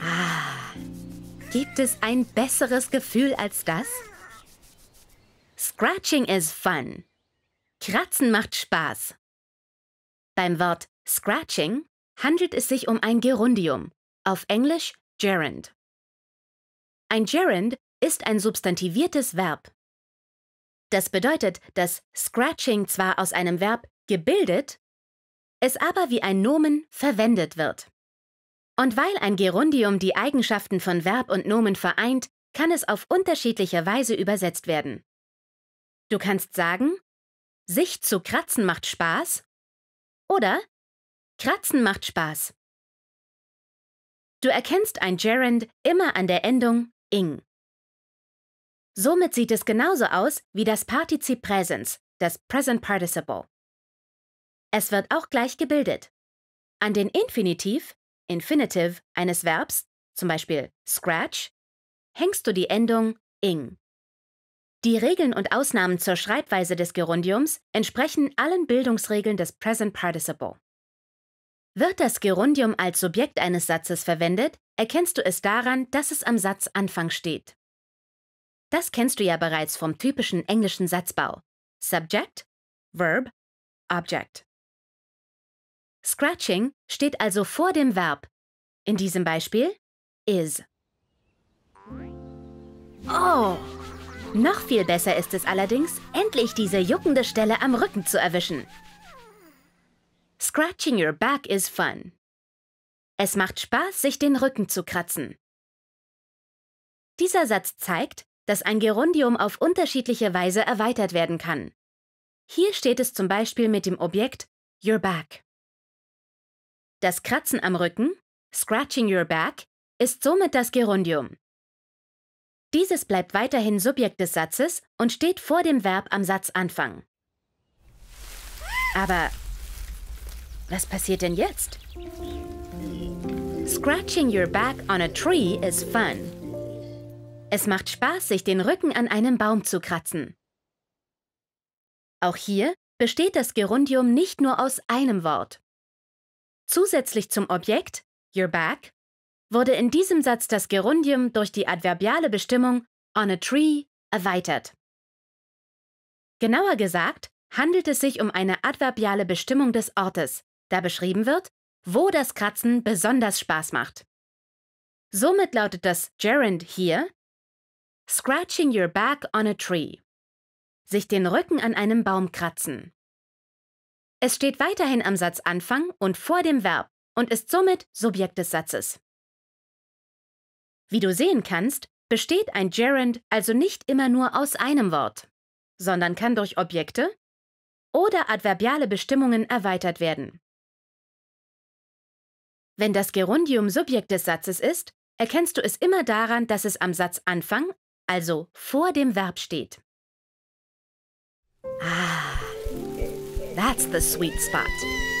Ah, gibt es ein besseres Gefühl als das? Scratching is fun. Kratzen macht Spaß. Beim Wort Scratching handelt es sich um ein Gerundium, auf Englisch Gerund. Ein Gerund ist ein substantiviertes Verb. Das bedeutet, dass Scratching zwar aus einem Verb gebildet, es aber wie ein Nomen verwendet wird. Und weil ein Gerundium die Eigenschaften von Verb und Nomen vereint, kann es auf unterschiedliche Weise übersetzt werden. Du kannst sagen, sich zu kratzen macht Spaß oder Kratzen macht Spaß. Du erkennst ein Gerund immer an der Endung ing. Somit sieht es genauso aus wie das Partizip Präsens, das Present Participle. Es wird auch gleich gebildet. An den Infinitiv, Infinitive eines Verbs, zum Beispiel scratch, hängst du die Endung ing. Die Regeln und Ausnahmen zur Schreibweise des Gerundiums entsprechen allen Bildungsregeln des Present Participle. Wird das Gerundium als Subjekt eines Satzes verwendet, erkennst du es daran, dass es am Satzanfang steht. Das kennst du ja bereits vom typischen englischen Satzbau. Subject, Verb, Object. Scratching steht also vor dem Verb. In diesem Beispiel is. Oh! Noch viel besser ist es allerdings, endlich diese juckende Stelle am Rücken zu erwischen. Scratching your back is fun. Es macht Spaß, sich den Rücken zu kratzen. Dieser Satz zeigt, dass ein Gerundium auf unterschiedliche Weise erweitert werden kann. Hier steht es zum Beispiel mit dem Objekt your back. Das Kratzen am Rücken, Scratching Your Back, ist somit das Gerundium. Dieses bleibt weiterhin Subjekt des Satzes und steht vor dem Verb am Satzanfang. Aber was passiert denn jetzt? Scratching your back on a tree is fun. Es macht Spaß, sich den Rücken an einem Baum zu kratzen. Auch hier besteht das Gerundium nicht nur aus einem Wort. Zusätzlich zum Objekt, your back, wurde in diesem Satz das Gerundium durch die adverbiale Bestimmung on a tree erweitert. Genauer gesagt handelt es sich um eine adverbiale Bestimmung des Ortes, da beschrieben wird, wo das Kratzen besonders Spaß macht. Somit lautet das Gerund hier Scratching your back on a tree. Sich den Rücken an einem Baum kratzen. Es steht weiterhin am Satzanfang und vor dem Verb und ist somit Subjekt des Satzes. Wie du sehen kannst, besteht ein Gerund also nicht immer nur aus einem Wort, sondern kann durch Objekte oder adverbiale Bestimmungen erweitert werden. Wenn das Gerundium Subjekt des Satzes ist, erkennst du es immer daran, dass es am Satzanfang, also vor dem Verb steht. Ah. That's the sweet spot.